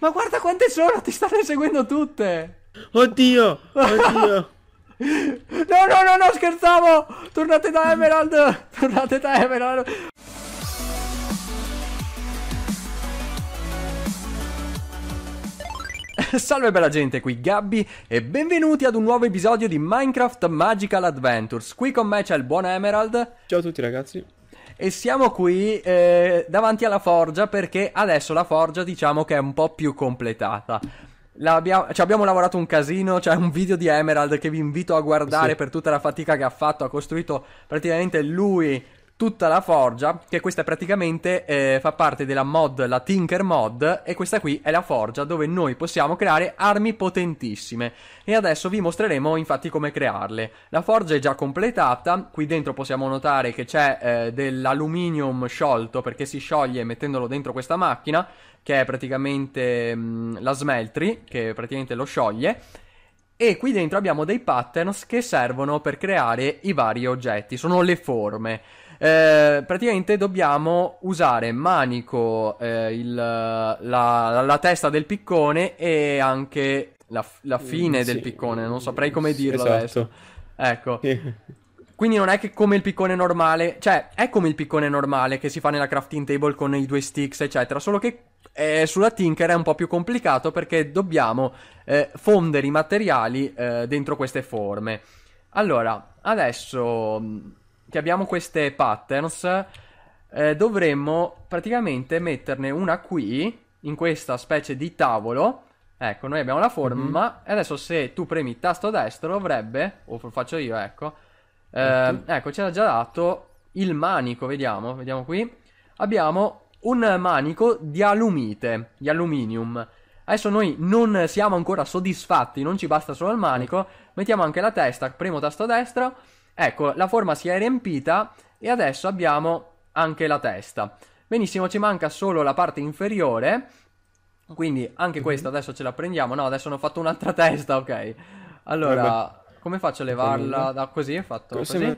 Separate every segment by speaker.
Speaker 1: Ma guarda quante sono, ti stanno seguendo tutte. Oddio, oddio. no, no, no, no, scherzavo. Tornate da Emerald. Tornate da Emerald. Salve bella gente, qui Gabby e benvenuti ad un nuovo episodio di Minecraft Magical Adventures. Qui con me c'è il buon Emerald. Ciao a tutti ragazzi. E siamo qui eh, davanti alla forgia perché adesso la forgia diciamo che è un po' più completata. L'abbia... Ci abbiamo lavorato un casino, c'è cioè un video di Emerald che vi invito a guardare sì. per tutta la fatica che ha fatto. Ha costruito praticamente lui tutta la forgia, che questa praticamente eh, fa parte della mod, la Tinker Mod, e questa qui è la forgia dove noi possiamo creare armi potentissime. E adesso vi mostreremo infatti come crearle. La forgia è già completata, qui dentro possiamo notare che c'è eh, dell'aluminium sciolto perché si scioglie mettendolo dentro questa macchina, che è praticamente mh, mm, la smeltri, che praticamente lo scioglie. E qui dentro abbiamo dei patterns che servono per creare i vari oggetti, sono le forme eh, praticamente dobbiamo usare manico, eh, il, la, la, la, testa del piccone e anche la, la fine mm, del sì. piccone, non saprei come dirlo esatto. adesso. Ecco. Quindi non è che come il piccone normale, cioè è come il piccone normale che si fa nella crafting table con i due sticks, eccetera, solo che eh, sulla Tinker è un po' più complicato perché dobbiamo eh, fondere i materiali eh, dentro queste forme. Allora, adesso mm, che abbiamo queste patterns, eh, dovremmo praticamente metterne una qui, in questa specie di tavolo. Ecco, noi abbiamo la forma mm-hmm. e adesso se tu premi il tasto destro dovrebbe, o lo faccio io, ecco, eh, ecco, ci era già dato il manico, vediamo, vediamo qui. Abbiamo un manico di alumite, di aluminium. Adesso noi non siamo ancora soddisfatti, non ci basta solo il manico, certo. mettiamo anche la testa, premo tasto destro Ecco, la forma si è riempita e adesso abbiamo anche la testa. Benissimo, ci manca solo la parte inferiore, quindi anche mhm. questa adesso ce la prendiamo. No, adesso ne ho fatto un'altra testa, ok. Allora, come faccio a levarla da così? Fatto così.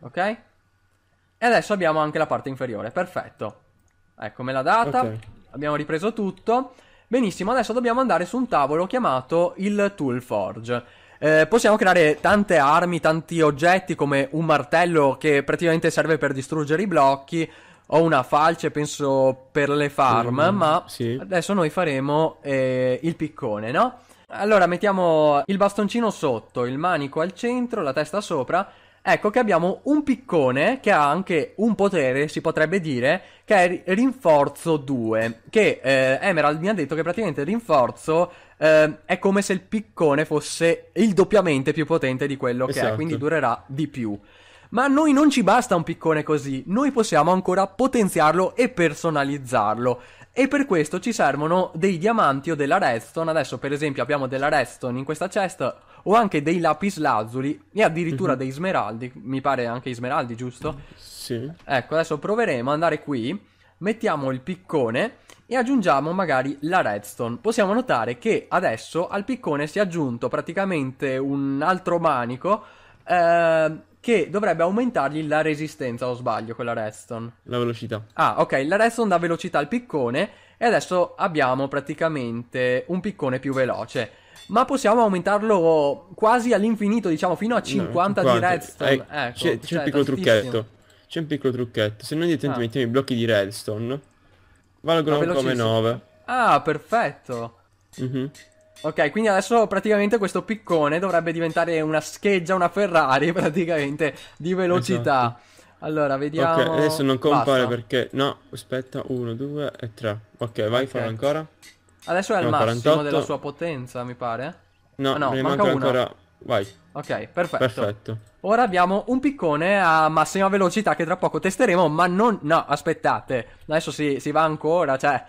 Speaker 1: Ok. E adesso abbiamo anche la parte inferiore, perfetto. Ecco, me l'ha data. Okay. Abbiamo ripreso tutto. Benissimo, adesso dobbiamo andare su un tavolo chiamato il Toolforge. Eh, possiamo creare tante armi, tanti oggetti come un martello che praticamente serve per distruggere i blocchi o una falce penso per le farm, mm, ma sì. adesso noi faremo eh, il piccone, no? Allora mettiamo il bastoncino sotto, il manico al centro, la testa sopra. Ecco che abbiamo un piccone che ha anche un potere, si potrebbe dire, che è rinforzo 2, che eh, Emerald mi ha detto che praticamente il rinforzo eh, è come se il piccone fosse il doppiamente più potente di quello esatto. che è, esatto. quindi durerà di più. Ma a noi non ci basta un piccone così, noi possiamo ancora potenziarlo e personalizzarlo. E per questo ci servono dei diamanti o della redstone. Adesso, per esempio, abbiamo della redstone in questa chest, o anche dei lapis lazuli e addirittura mm-hmm. dei smeraldi. Mi pare anche i smeraldi, giusto? Sì. Ecco, adesso proveremo ad andare qui. Mettiamo il piccone e aggiungiamo magari la redstone. Possiamo notare che adesso al piccone si è aggiunto praticamente un altro manico eh, che dovrebbe aumentargli la resistenza, o sbaglio, quella redstone. La velocità. Ah, ok, la redstone dà velocità al piccone e adesso abbiamo
Speaker 2: praticamente un
Speaker 1: piccone più veloce. Ma possiamo aumentarlo quasi all'infinito,
Speaker 2: diciamo fino a 50, no, 50. di redstone. Eh, ecco, c'è, c'è cioè, un piccolo trucchetto. C'è un piccolo trucchetto. Se noi ah. mettiamo i blocchi di redstone Valgron come 9.
Speaker 1: Ah, perfetto. Mm-hmm. Ok, quindi adesso praticamente questo piccone dovrebbe diventare una scheggia, una Ferrari praticamente di velocità. Esatto. Allora, vediamo. Ok, adesso non compare Basta.
Speaker 2: perché. No, aspetta, 1, 2 e 3. Ok, vai, okay. fallo ancora. Adesso è al massimo 48. della sua
Speaker 1: potenza, mi pare. No, ah, no ne manca, manca ancora.
Speaker 2: Vai. Ok,
Speaker 1: perfetto. perfetto. Ora abbiamo un piccone a massima velocità che tra poco testeremo, ma non... No, aspettate, adesso si, si va ancora, cioè...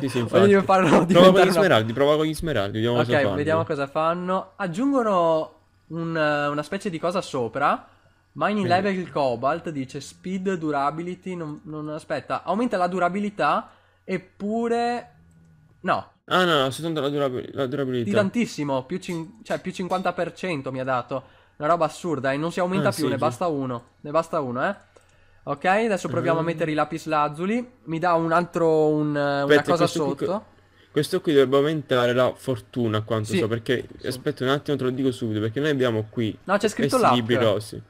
Speaker 2: Sì, sì, Voglio farlo diventare... Prova con gli smeraldi, prova con gli smeraldi, vediamo okay, cosa fanno. Ok, vediamo
Speaker 1: cosa fanno. Aggiungono un, una specie di cosa sopra. Mining Quindi. level cobalt dice speed, durability, non, non aspetta, aumenta la durabilità, eppure... No,
Speaker 2: Ah no, no, soltanto la, durabil- la durabilità. Di
Speaker 1: tantissimo, più, cin- cioè, più 50% mi ha dato. Una roba assurda, e eh, non si aumenta ah, più, sì, ne sì. basta uno. Ne basta uno, eh. Ok, adesso proviamo uh-huh. a ah. mettere i lapis lazuli. Mi dà un altro, un, aspetta, una cosa sotto. Qui,
Speaker 2: questo qui dovrebbe aumentare la fortuna, quanto sì. so, perché... Aspetta un attimo, te lo dico subito, perché noi abbiamo qui... No, c'è scritto là. rossi.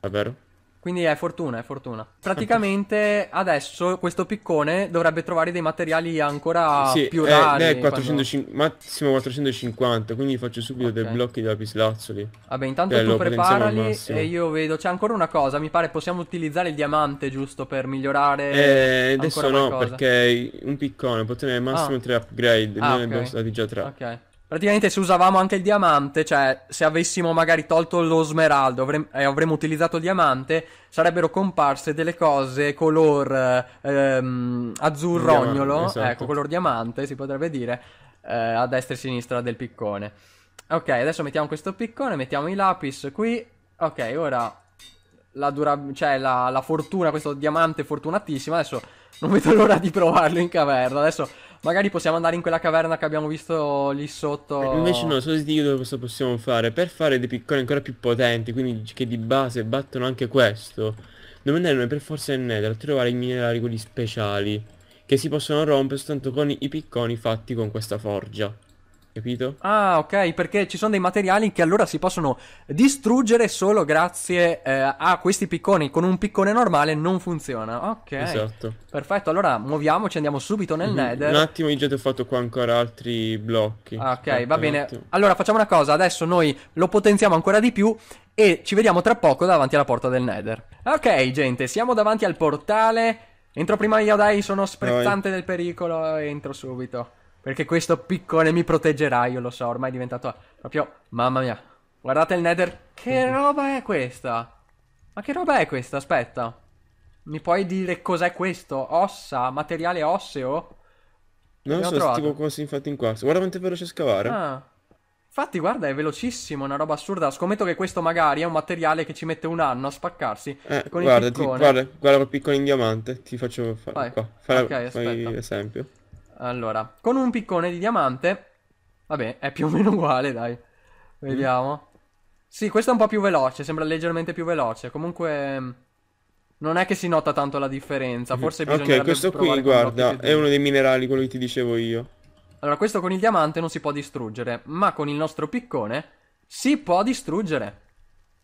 Speaker 2: Davvero?
Speaker 1: Quindi è fortuna, è fortuna. Praticamente adesso questo piccone dovrebbe trovare dei materiali ancora sì, più eh, rari. Eh, 450,
Speaker 2: quando... massimo 450, quindi faccio subito okay. dei blocchi di lapislazzoli. Vabbè, intanto tu preparali e
Speaker 1: io vedo. C'è ancora una cosa, mi pare possiamo utilizzare il diamante giusto per migliorare Eh, adesso no, qualcosa.
Speaker 2: perché un piccone può tenere massimo ah. 3 upgrade, ah, noi okay. ne abbiamo stati già 3. Ok.
Speaker 1: Praticamente se usavamo anche il diamante, cioè se avessimo magari tolto lo smeraldo avrem- e eh, avremmo utilizzato il diamante, sarebbero comparse delle cose color eh, ehm, azzurrognolo, ecco, esatto. ecco, color diamante si potrebbe dire, eh, a destra e a sinistra del piccone. Ok, adesso mettiamo questo piccone, mettiamo i lapis qui. Ok, ora la, dura- cioè la, la fortuna, questo diamante fortunatissimo, adesso non vedo l'ora di provarlo in caverna. Adesso Magari possiamo andare in quella caverna che abbiamo visto lì sotto. Eh, invece no,
Speaker 2: solo ti dico cosa possiamo fare. Per fare dei picconi ancora più potenti, quindi che di base battono anche questo, dobbiamo andare per forza in Nether a trovare i minerali quelli speciali, che si possono rompere soltanto con i picconi fatti con questa forgia capito?
Speaker 1: Ah, ok, perché ci sono dei materiali che allora si possono distruggere solo grazie eh, a questi picconi. Con un piccone normale non funziona. Ok. Esatto. Perfetto, allora muoviamoci, andiamo subito nel mm-hmm. Nether. Un
Speaker 2: attimo, io già ti ho fatto qua ancora altri blocchi. Ah, ok, Aspetta, va bene.
Speaker 1: Allora facciamo una cosa, adesso noi lo potenziamo ancora di più e ci vediamo tra poco davanti alla porta del Nether. Ok, gente, siamo davanti al portale. Entro prima io, dai, sono sprezzante Noi. del pericolo. Entro subito. Perché questo piccone mi proteggerà, io lo so, ormai è diventato proprio... Mamma mia. Guardate il nether. Che mhm. roba è questa? Ma che roba è questa? Aspetta. Mi puoi dire cos'è questo? Ossa? Materiale osseo?
Speaker 2: Non lo so, trovato. tipo si infatti in qua. Guarda quanto è veloce scavare.
Speaker 1: Ah. Infatti, guarda, è velocissimo, una roba assurda. Scommetto che questo magari è un materiale che ci mette un anno a spaccarsi. Eh, con guarda, il Ti, guarda,
Speaker 2: guarda quel piccone in diamante, ti faccio fare Vai. qua. Fare, okay, fai aspetta. esempio. Allora,
Speaker 1: con un piccone di diamante. Vabbè, è più o meno uguale, dai. Vediamo. Mm. Sì, questo è un po' più veloce, sembra leggermente più veloce. Comunque non è che si nota tanto la differenza, forse bisogna bisognerebbe Ok, questo qui,
Speaker 2: guarda, è uno dei minerali, quello che ti dicevo io.
Speaker 1: Allora, questo con il diamante non si può distruggere, ma con il nostro piccone si può distruggere.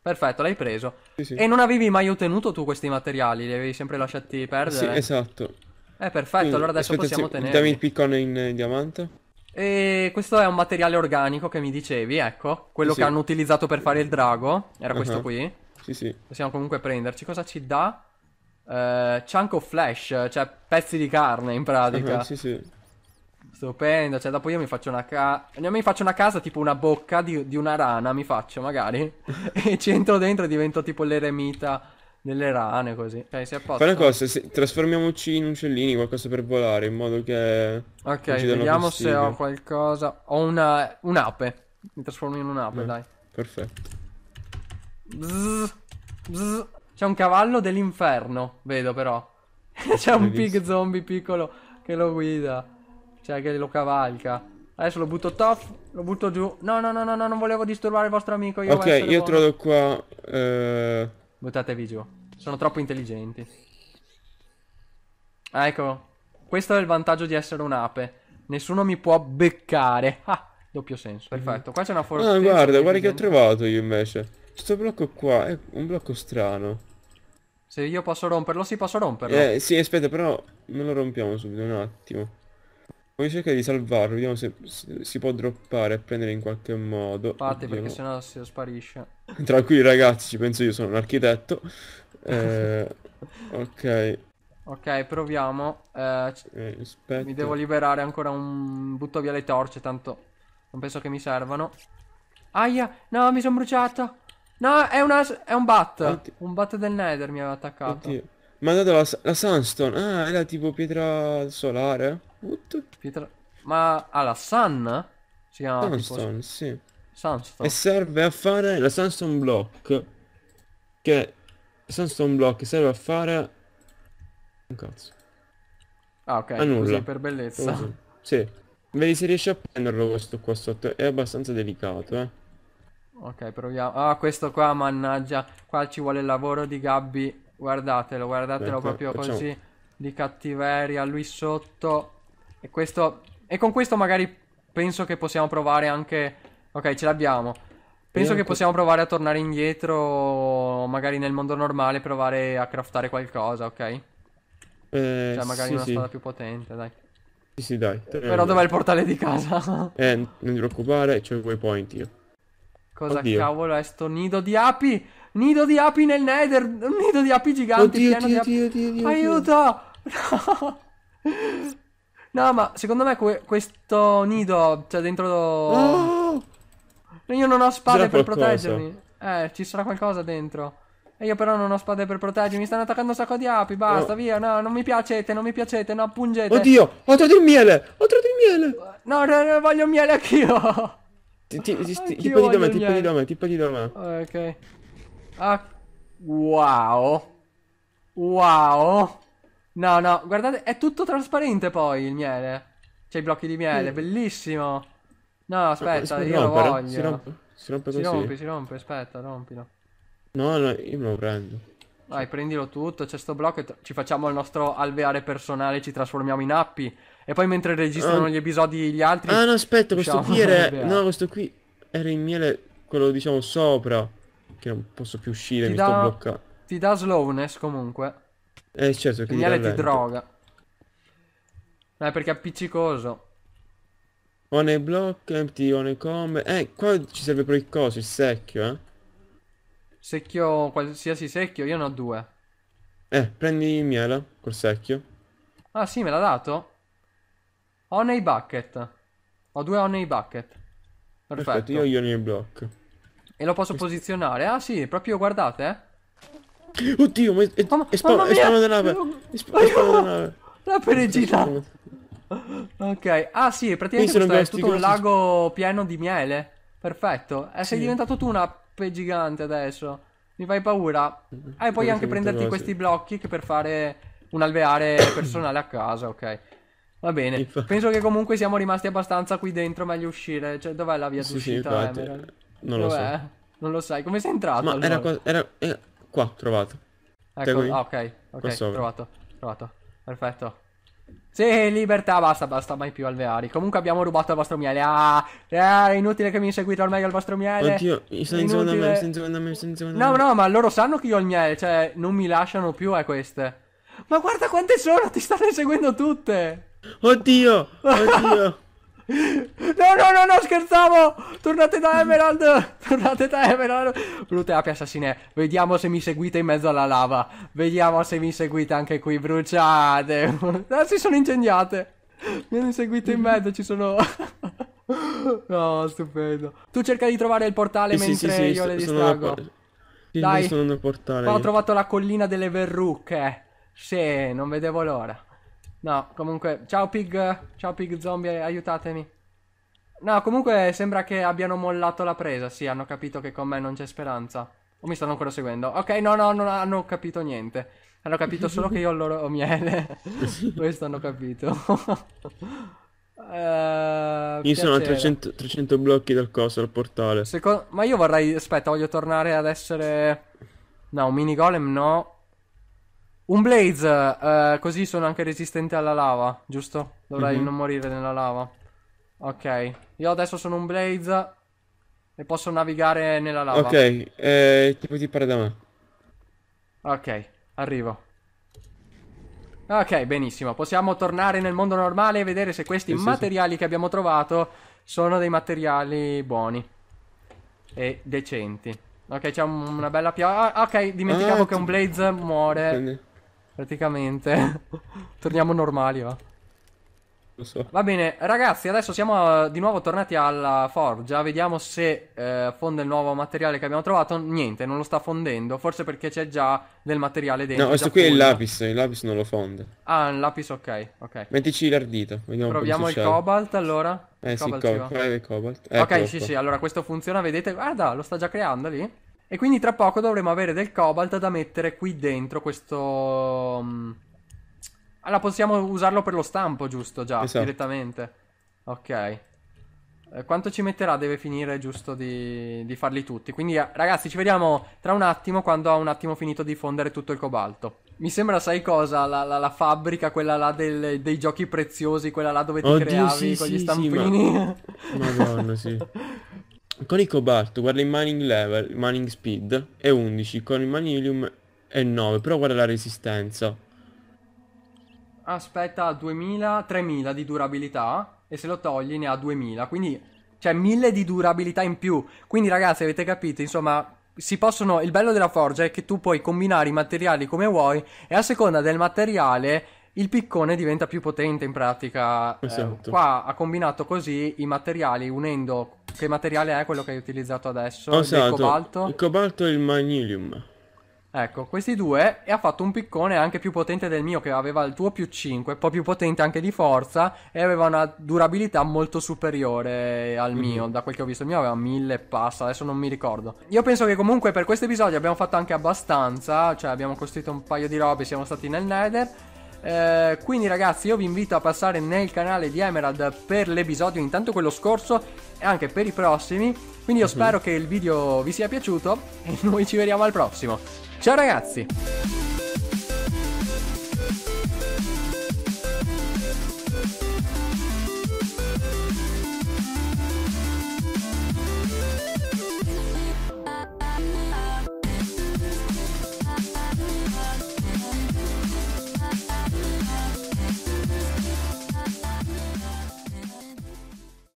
Speaker 1: Perfetto, l'hai preso. Sì, sì. E non avevi mai ottenuto tu questi materiali, li avevi sempre lasciati perdere? Sì, esatto.
Speaker 2: Eh, perfetto, allora adesso possiamo tenere. Dammi il piccone in, in diamante.
Speaker 1: E questo è un materiale organico che mi dicevi, ecco. Quello che sì. hanno utilizzato per fare il drago. Era uh-huh. questo qui. Sì, sì. Possiamo comunque prenderci. Cosa ci dà? Uh, chunk of flesh, cioè pezzi di carne in pratica. Uh-huh, sì, sì. Stupendo, cioè dopo io mi faccio una casa. Mi faccio una casa tipo una bocca di, di una rana, mi faccio magari. e ci entro dentro e divento tipo l'eremita delle rane così. Ok, si è posto. Fai una cosa,
Speaker 2: se, trasformiamoci in uccellini, qualcosa per volare, in modo che... Ok, vediamo se ho
Speaker 1: qualcosa... Ho una... un'ape. Mi trasformo in un'ape, eh, dai. Perfetto. Bzz, bzz. C'è un cavallo dell'inferno, vedo però. C'è un pig zombie piccolo che lo guida. Cioè, che lo cavalca. Adesso lo butto top, lo butto giù. No, no, no, no, no non volevo disturbare il vostro amico. Io ok, io buono. trovo qua... Eh... Buttatevi giù. Sono troppo intelligenti. Ah, ecco. Questo è il vantaggio di essere un'ape. Nessuno mi può beccare. Ah, doppio senso. Mhm. Perfetto. Qua c'è una forza. Ah, guarda, guarda che ho trovato
Speaker 2: io invece. Questo blocco qua è un blocco strano.
Speaker 1: Se io posso romperlo, sì, posso romperlo. Eh,
Speaker 2: sì, aspetta, però non lo rompiamo subito un attimo. Poi cercare di salvarlo, vediamo se si può droppare e prendere in qualche modo. Fate Oddio, perché no.
Speaker 1: sennò si sparisce.
Speaker 2: Tranquilli ragazzi, ci penso io, sono un architetto. Eh, ok.
Speaker 1: Ok, proviamo. Eh, eh, mi devo liberare ancora un... Butto via le torce, tanto non penso che mi servano. Aia, no, mi sono bruciato. No, è, una, è un bat. Oddio. Un bat del nether mi aveva attaccato.
Speaker 2: Oddio. Ma ha dato la, la sunstone. Ah, era tipo pietra solare. What? Pietra... Ma ha ah, la
Speaker 1: Sun? Si chiama Sunstone, tipo... sì. Sunstone. E
Speaker 2: serve a fare la Sunstone Block. Che... Sunstone Block serve a fare... Un cazzo.
Speaker 1: Ah ok, a nulla. Così per bellezza. Così.
Speaker 2: Sì. Vedi se riesci a prenderlo questo qua sotto. È abbastanza delicato, eh.
Speaker 1: Ok, proviamo. Ah, questo qua, mannaggia. Qua ci vuole il lavoro di Gabby. Guardatelo, guardatelo Beh, proprio facciamo. così. Di cattiveria, lui sotto. E questo... E con questo magari penso che possiamo provare anche... Ok, ce l'abbiamo. Penso che possiamo provare a tornare indietro, magari nel mondo normale, provare a craftare qualcosa, ok?
Speaker 2: Eh, cioè, magari sì, una sì.
Speaker 1: più potente, dai.
Speaker 2: Sì, sì, dai. Però dov'è il portale di casa? eh, non ti preoccupare, c'è il waypoint io. Cosa Oddio.
Speaker 1: cavolo è sto nido di api? Nido di api nel nether! Un nido di api giganti Oddio, pieno oddio, di api. Oddio, oddio, oddio, Aiuto! No. No, ma secondo me que questo nido, cioè dentro... Oh! Io non ho spade per proteggermi. Eh, ci sarà qualcosa dentro. E io però non ho spade per proteggermi. Mi stanno attaccando un sacco di api. Basta, oh. via. No, non mi piacete, non mi piacete. No, pungete. Oddio,
Speaker 2: ho trovato il miele.
Speaker 1: Ho trovato il miele. No, no, no voglio il miele
Speaker 2: anch'io. Tipo di dome, tipo di dome, tipo di dome.
Speaker 1: Ok. Ah, wow. Wow. No, no, guardate, è tutto trasparente poi il miele. C'è i blocchi di miele, mm. bellissimo. No, aspetta, no, io rompe, lo voglio. Si rompe, si rompe così. Si rompe, si rompe, aspetta, rompilo.
Speaker 2: No, no, io me lo prendo.
Speaker 1: Vai, prendilo tutto, c'è sto blocco e ci facciamo il nostro alveare personale, ci trasformiamo in appi. E poi mentre registrano ah. gli episodi gli altri... Ah no, aspetta, questo qui era... Alveare. No,
Speaker 2: questo qui era il miele, quello diciamo sopra. Che non posso più uscire, ti mi da... sto bloccando.
Speaker 1: Ti dà slowness comunque.
Speaker 2: Eh certo, che il miele ti
Speaker 1: droga. Eh, perché è appiccicoso.
Speaker 2: On a block, empty on a comb. Eh, qua ci serve però il coso, il secchio, eh.
Speaker 1: Secchio, qualsiasi secchio, io ne ho due.
Speaker 2: Eh, prendi il miele col secchio.
Speaker 1: Ah sì, me l'ha dato? Honey bucket. Ho due on honey bucket. Perfetto. Perfetto io ho on
Speaker 2: honey block.
Speaker 1: E lo posso posizionare? Ah sì, proprio guardate, eh.
Speaker 2: Oddio, ma è, è, ma, è, spam, nave. È
Speaker 1: spam, è spam nave. La perigita. Ok, ah sì, praticamente questo è tutto un lago pieno di miele. Perfetto. Eh, sì. Sei diventato tu una pe gigante adesso. Mi fai paura. Ah, e puoi anche prenderti questi blocchi che per fare un alveare personale a casa, ok. Va bene. Penso che comunque siamo rimasti abbastanza qui dentro, meglio uscire. Cioè, dov'è la via sì, d'uscita? Sì, infatti, eh, non lo dov'è? so. Non lo sai, come sei entrato? Ma allora? era, quasi,
Speaker 2: eh, era, Qua, trovato. Ecco, ah, ok, ok, trovato,
Speaker 1: trovato. Perfetto. Sì, libertà, basta, basta, mai più alveari. Comunque abbiamo rubato il vostro miele. Ah, ah inutile che mi inseguite ormai il vostro miele. Oddio, mi sta inutile... inseguendo a me, sta inseguendo a me, sta inseguendo a No, no, ma loro sanno che io ho il miele, cioè, non mi lasciano più a eh, queste. Ma guarda quante sono, ti stanno inseguendo tutte. Oddio, oddio. No, no, no, no, scherzavo! Tornate da Emerald! Tornate da Emerald! Bluteapi assassine, vediamo se mi seguite in mezzo alla lava. Vediamo se mi seguite anche qui, bruciate! Ah, si sono incendiate! Mi hanno inseguito in mezzo, ci sono... No, stupendo. Tu cerca di trovare il portale sì, mentre sì, sì, io le distraggo. Dai, sono nel portale. Qua ho trovato la collina delle verrucche. Sì, non vedevo l'ora. No, comunque, ciao pig, ciao pig zombie, aiutatemi. No, comunque sembra che abbiano mollato la presa, sì, hanno capito che con me non c'è speranza. O mi stanno ancora seguendo? Ok, no, no, non hanno capito niente. Hanno capito solo che io ho il loro miele. Questo hanno capito. Uh, io sono a 300,
Speaker 2: 300, blocchi dal coso, al portale. Secondo...
Speaker 1: Ma io vorrei... Aspetta, voglio tornare ad essere... No, un mini golem no. Un blaze, eh, così sono anche resistente alla lava, giusto? Dovrei mm -hmm. non morire nella lava. Ok, io adesso sono un blaze e posso navigare nella lava.
Speaker 2: Ok, eh, ti puoi tipare da me. Ok, arrivo.
Speaker 1: Ok, benissimo. Possiamo tornare nel mondo normale e vedere se questi sì, materiali sì, sì. che abbiamo trovato sono dei materiali buoni e decenti. Ok, c'è un, una bella pioggia. Ah, ok, dimenticavo ah, che un Blaze muore. Quindi. Praticamente. Torniamo normali, va. So. Va bene, ragazzi, adesso siamo eh, di nuovo tornati alla forgia. Vediamo se eh, fonde il nuovo materiale che abbiamo trovato. Niente, non lo sta fondendo. Forse perché c'è già del materiale dentro. No, questo qui fonda. è il
Speaker 2: lapis. Il lapis non lo fonde.
Speaker 1: Ah, il lapis, ok. ok.
Speaker 2: Mettici l'ardito. Proviamo il cobalt
Speaker 1: allora. Eh, il sì, cobalt. Co eh, cobalt. Eh, ok, troppo. Ecco, sì, ecco. sì. Allora questo funziona. Vedete, guarda, lo sta già creando lì. E quindi tra poco dovremo avere del cobalt da mettere qui dentro questo... Allora mm, possiamo usarlo per lo stampo, giusto? Già, esatto. direttamente. Ok. Eh, quanto ci metterà? Deve finire giusto di, di, farli tutti. Quindi, eh, ragazzi, ci vediamo tra un attimo quando ha un attimo finito di fondere tutto il cobalto. Mi sembra, sai cosa? La, la, la fabbrica, quella là del, dei giochi preziosi, quella là dove ti Oddio, creavi sì, con gli stampini. Sì, ma... Madonna,
Speaker 2: sì. Con il cobalto guarda il mining level, mining speed è 11, con il manilium è 9, però guarda la resistenza.
Speaker 1: Aspetta, 2000, 3000 di durabilità e se lo togli ne ha 2000, quindi cioè 1000 di durabilità in più. Quindi ragazzi, avete capito, insomma, si possono il bello della forgia è che tu puoi combinare i materiali come vuoi e a seconda del materiale il piccone diventa più potente in pratica. Eh, esatto. Eh, qua ha combinato così i materiali unendo che materiale è quello che hai utilizzato adesso? Ho il cobalto? Il
Speaker 2: cobalto e il magnilium.
Speaker 1: Ecco, questi due e ha fatto un piccone anche più potente del mio che aveva il tuo più 5, un po' più potente anche di forza e aveva una durabilità molto superiore al mm-hmm. mio, mm-hmm. da quel che ho visto il mio aveva 1000 passa, adesso non mi ricordo. Io penso che comunque per questo episodio abbiamo fatto anche abbastanza, cioè abbiamo costruito un paio di robe, siamo stati nel Nether eh, quindi ragazzi io vi invito a passare nel canale di Emerald per l'episodio, intanto quello scorso e anche per i prossimi. Quindi io uh-huh. spero che il video vi sia piaciuto e noi ci vediamo al prossimo. Ciao ragazzi!